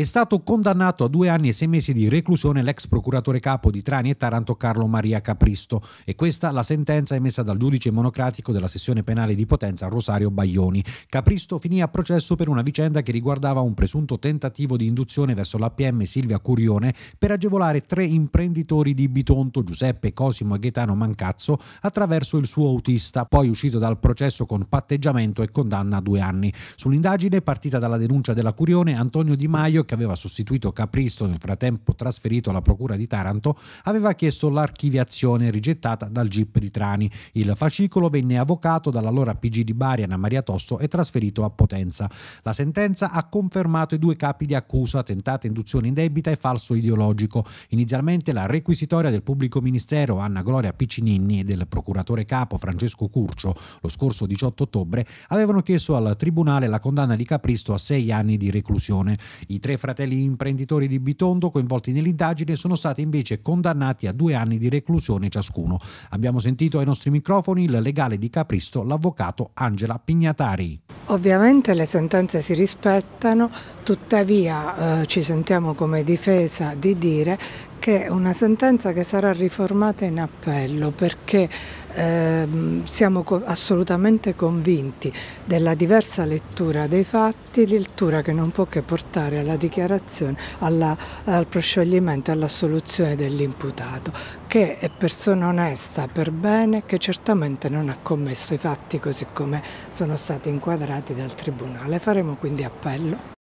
È stato condannato a due anni e sei mesi di reclusione l'ex procuratore capo di Trani e Taranto Carlo Maria Capristo e questa la sentenza emessa dal giudice monocratico della sessione penale di Potenza Rosario Baglioni. Capristo finì a processo per una vicenda che riguardava un presunto tentativo di induzione verso l'APM Silvia Curione per agevolare tre imprenditori di Bitonto, Giuseppe, Cosimo e Gaetano Mancazzo, attraverso il suo autista, poi uscito dal processo con patteggiamento e condanna a due anni. Sull'indagine partita dalla denuncia della Curione, Antonio Di Maio che aveva sostituito Capristo, nel frattempo trasferito alla Procura di Taranto, aveva chiesto l'archiviazione rigettata dal GIP di Trani. Il fascicolo venne avvocato dall'allora PG di Bari Anna Maria Tosso e trasferito a Potenza. La sentenza ha confermato i due capi di accusa, tentata induzione indebita e falso ideologico. Inizialmente la requisitoria del pubblico ministero Anna Gloria Piccininni e del procuratore capo Francesco Curcio lo scorso 18 ottobre avevano chiesto al tribunale la condanna di Capristo a sei anni di reclusione. I tre fratelli imprenditori di Bitondo coinvolti nell'indagine sono stati invece condannati a due anni di reclusione ciascuno. Abbiamo sentito ai nostri microfoni il legale di Capristo, l'avvocato Angela Pignatari. Ovviamente le sentenze si rispettano, tuttavia eh, ci sentiamo come difesa di dire che è una sentenza che sarà riformata in appello perché ehm, siamo co assolutamente convinti della diversa lettura dei fatti, lettura che non può che portare alla dichiarazione, alla, al proscioglimento e all'assoluzione dell'imputato, che è persona onesta per bene, che certamente non ha commesso i fatti così come sono stati inquadrati dal Tribunale. Faremo quindi appello.